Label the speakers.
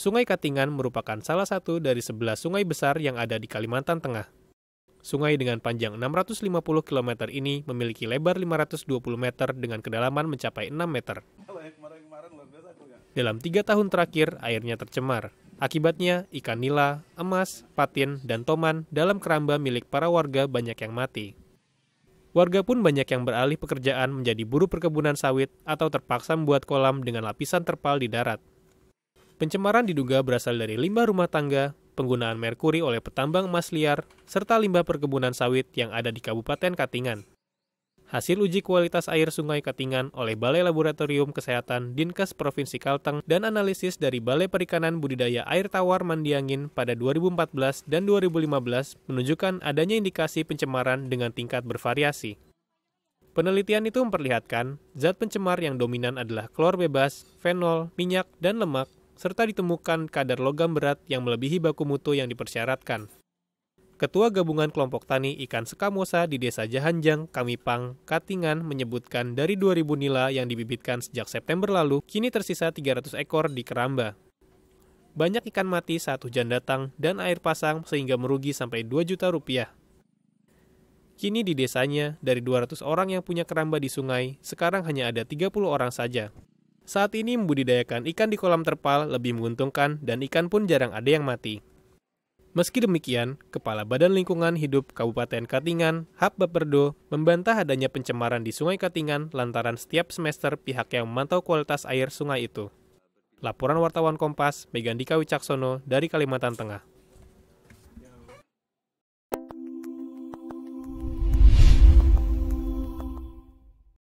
Speaker 1: Sungai Katingan merupakan salah satu dari 11 sungai besar yang ada di Kalimantan Tengah. Sungai dengan panjang 650 km ini memiliki lebar 520 meter dengan kedalaman mencapai 6 meter. Dalam tiga tahun terakhir, airnya tercemar. Akibatnya, ikan nila, emas, patin, dan toman dalam keramba milik para warga banyak yang mati. Warga pun banyak yang beralih pekerjaan menjadi buruh perkebunan sawit atau terpaksa membuat kolam dengan lapisan terpal di darat. Pencemaran diduga berasal dari limbah rumah tangga, penggunaan merkuri oleh petambang emas liar, serta limbah perkebunan sawit yang ada di Kabupaten Katingan. Hasil uji kualitas air sungai Katingan oleh Balai Laboratorium Kesehatan Dinkes Provinsi Kalteng dan analisis dari Balai Perikanan Budidaya Air Tawar Mandiangin pada 2014 dan 2015 menunjukkan adanya indikasi pencemaran dengan tingkat bervariasi. Penelitian itu memperlihatkan zat pencemar yang dominan adalah klor bebas, fenol, minyak, dan lemak serta ditemukan kadar logam berat yang melebihi baku mutu yang dipersyaratkan. Ketua Gabungan Kelompok Tani Ikan Sekamosa di Desa Jahanjang, Kamipang, Katingan menyebutkan dari 2.000 nila yang dibibitkan sejak September lalu, kini tersisa 300 ekor di Keramba. Banyak ikan mati saat hujan datang dan air pasang sehingga merugi sampai 2 juta rupiah. Kini di desanya, dari 200 orang yang punya keramba di sungai, sekarang hanya ada 30 orang saja. Saat ini membudidayakan ikan di kolam terpal lebih menguntungkan dan ikan pun jarang ada yang mati. Meski demikian, Kepala Badan Lingkungan Hidup Kabupaten Katingan, Hab Baperdo, membantah adanya pencemaran di Sungai Katingan lantaran setiap semester pihak yang memantau kualitas air sungai itu. Laporan wartawan Kompas, Megandika Wicaksono dari Kalimantan Tengah.